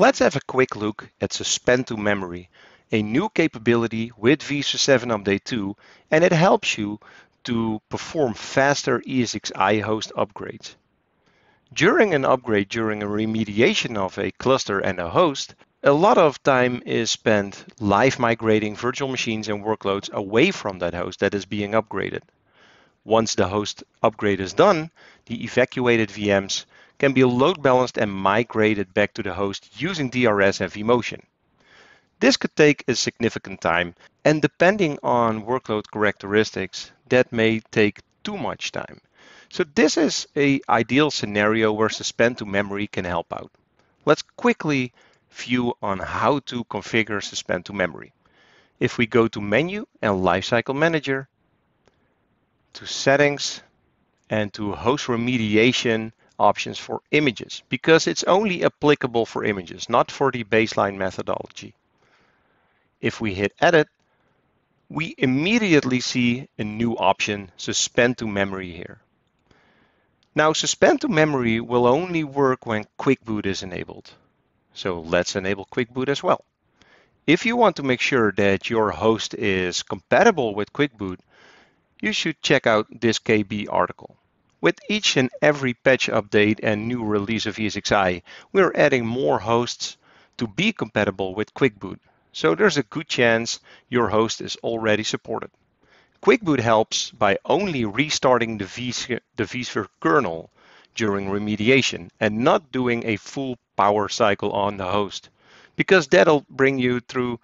Let's have a quick look at Suspend to Memory, a new capability with Visa 7 Update 2, and it helps you to perform faster ESXi host upgrades. During an upgrade, during a remediation of a cluster and a host, a lot of time is spent live migrating virtual machines and workloads away from that host that is being upgraded. Once the host upgrade is done, the evacuated VMs can be load balanced and migrated back to the host using DRS and vMotion. This could take a significant time, and depending on workload characteristics, that may take too much time. So this is a ideal scenario where suspend to memory can help out. Let's quickly view on how to configure suspend to memory. If we go to menu and lifecycle manager, to settings and to host remediation, options for images because it's only applicable for images, not for the baseline methodology. If we hit edit, we immediately see a new option, suspend to memory here. Now suspend to memory will only work when quick boot is enabled. So let's enable quick boot as well. If you want to make sure that your host is compatible with quick boot, you should check out this KB article. With each and every patch update and new release of ESXi, we're adding more hosts to be compatible with QuickBoot, so there's a good chance your host is already supported. QuickBoot helps by only restarting the, vSphere, the kernel during remediation and not doing a full power cycle on the host, because that'll bring you through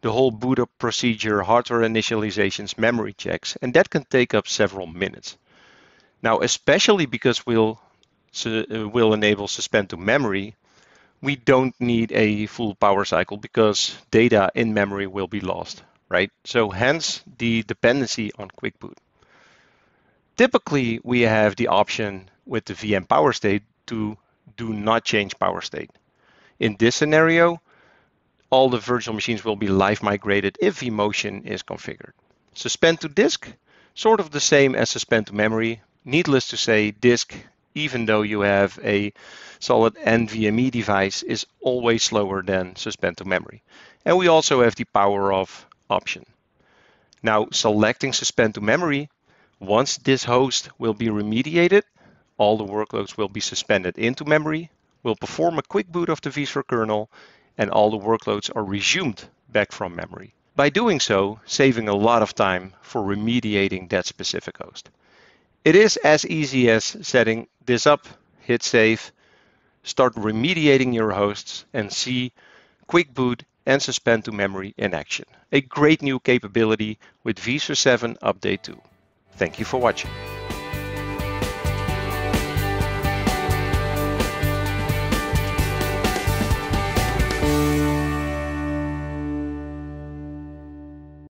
the whole boot up procedure, hardware initializations, memory checks, and that can take up several minutes. Now, especially because we'll, uh, we'll enable suspend to memory, we don't need a full power cycle because data in memory will be lost, right? So hence the dependency on quick boot. Typically, we have the option with the VM power state to do not change power state. In this scenario, all the virtual machines will be live migrated if vMotion is configured. Suspend to disk, sort of the same as suspend to memory, needless to say, disk, even though you have a solid NVMe device, is always slower than suspend to memory. And we also have the power off option. Now, selecting suspend to memory, once this host will be remediated, all the workloads will be suspended into memory, will perform a quick boot of the vSphere kernel, and all the workloads are resumed back from memory. By doing so, saving a lot of time for remediating that specific host. It is as easy as setting this up, hit save, start remediating your hosts, and see quick boot and suspend to memory in action. A great new capability with vSphere 7 Update 2. Thank you for watching.